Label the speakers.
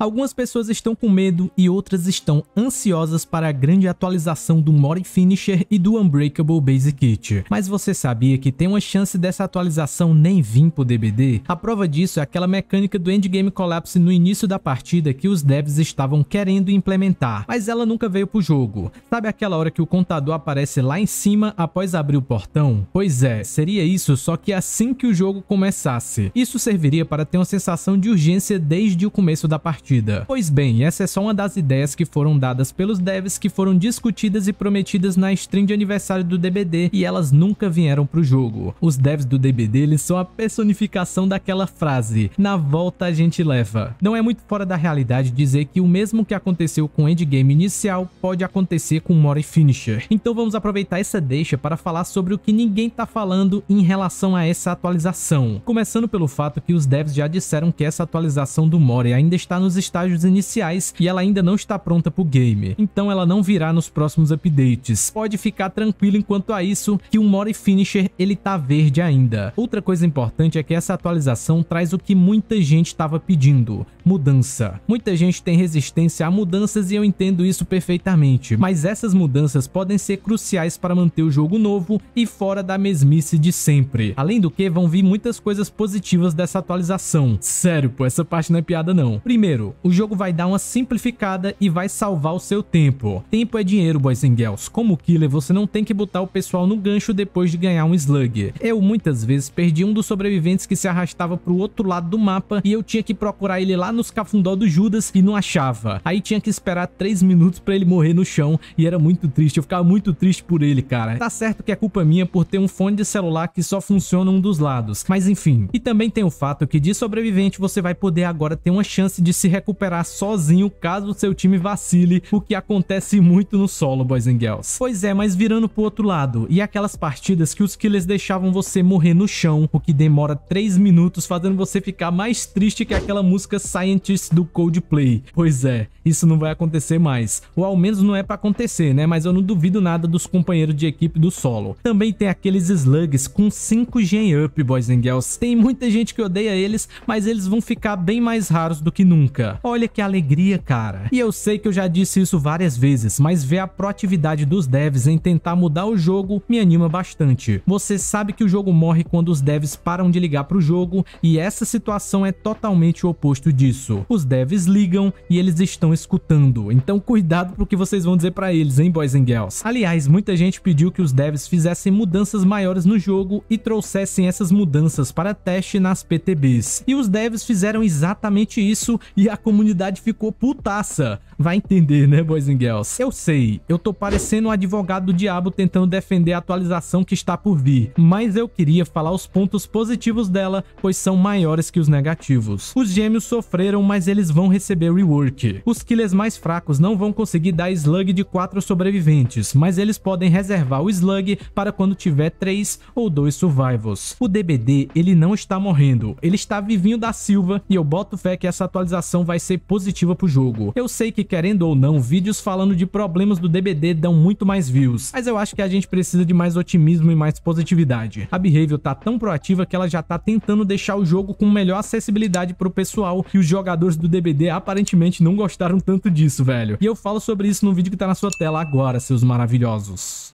Speaker 1: Algumas pessoas estão com medo e outras estão ansiosas para a grande atualização do Mori Finisher e do Unbreakable Basic Kit. Mas você sabia que tem uma chance dessa atualização nem vir pro DBD? A prova disso é aquela mecânica do Endgame Collapse no início da partida que os devs estavam querendo implementar, mas ela nunca veio pro jogo. Sabe aquela hora que o contador aparece lá em cima após abrir o portão? Pois é, seria isso só que assim que o jogo começasse. Isso serviria para ter uma sensação de urgência desde o começo da partida partida. Pois bem, essa é só uma das ideias que foram dadas pelos devs que foram discutidas e prometidas na stream de aniversário do DBD e elas nunca vieram pro jogo. Os devs do DBD eles são a personificação daquela frase, na volta a gente leva. Não é muito fora da realidade dizer que o mesmo que aconteceu com o endgame inicial pode acontecer com Mori Finisher. Então vamos aproveitar essa deixa para falar sobre o que ninguém tá falando em relação a essa atualização. Começando pelo fato que os devs já disseram que essa atualização do Mori ainda está nos estágios iniciais e ela ainda não está pronta para o game, então ela não virá nos próximos updates. Pode ficar tranquilo enquanto a isso que o Mori Finisher ele tá verde ainda. Outra coisa importante é que essa atualização traz o que muita gente estava pedindo, mudança. Muita gente tem resistência a mudanças e eu entendo isso perfeitamente, mas essas mudanças podem ser cruciais para manter o jogo novo e fora da mesmice de sempre. Além do que, vão vir muitas coisas positivas dessa atualização. Sério, pô, essa parte não é piada não. Primeiro, o jogo vai dar uma simplificada e vai salvar o seu tempo. Tempo é dinheiro, boys and girls. Como killer, você não tem que botar o pessoal no gancho depois de ganhar um slug. Eu muitas vezes perdi um dos sobreviventes que se arrastava para o outro lado do mapa e eu tinha que procurar ele lá nos cafundó do Judas e não achava. Aí tinha que esperar 3 minutos para ele morrer no chão e era muito triste. Eu ficava muito triste por ele, cara. Tá certo que é culpa minha por ter um fone de celular que só funciona um dos lados, mas enfim. E também tem o fato que de sobrevivente você vai poder agora ter uma chance de se recuperar sozinho caso seu time vacile, o que acontece muito no solo, boys and girls. Pois é, mas virando pro outro lado, e aquelas partidas que os killers deixavam você morrer no chão, o que demora 3 minutos, fazendo você ficar mais triste que aquela música Scientist do Coldplay. Pois é, isso não vai acontecer mais. Ou ao menos não é pra acontecer, né? Mas eu não duvido nada dos companheiros de equipe do solo. Também tem aqueles slugs com 5 gen up, boys and girls. Tem muita gente que odeia eles, mas eles vão ficar bem mais raros do que nunca. Olha que alegria, cara. E eu sei que eu já disse isso várias vezes, mas ver a proatividade dos devs em tentar mudar o jogo me anima bastante. Você sabe que o jogo morre quando os devs param de ligar para o jogo e essa situação é totalmente o oposto disso. Os devs ligam e eles estão escutando, então cuidado pro que vocês vão dizer para eles, hein, boys and girls. Aliás, muita gente pediu que os devs fizessem mudanças maiores no jogo e trouxessem essas mudanças para teste nas PTBs. E os devs fizeram exatamente isso e a comunidade ficou putaça. Vai entender, né, boys and girls? Eu sei, eu tô parecendo um advogado do diabo tentando defender a atualização que está por vir, mas eu queria falar os pontos positivos dela, pois são maiores que os negativos. Os gêmeos sofreram, mas eles vão receber rework. Os killers mais fracos não vão conseguir dar slug de 4 sobreviventes, mas eles podem reservar o slug para quando tiver 3 ou 2 survivors. O DBD, ele não está morrendo, ele está vivinho da Silva e eu boto fé que essa atualização atualização vai ser positiva pro jogo. Eu sei que, querendo ou não, vídeos falando de problemas do DBD dão muito mais views, mas eu acho que a gente precisa de mais otimismo e mais positividade. A Behavior tá tão proativa que ela já tá tentando deixar o jogo com melhor acessibilidade pro pessoal e os jogadores do DBD aparentemente não gostaram tanto disso, velho. E eu falo sobre isso no vídeo que tá na sua tela agora, seus maravilhosos.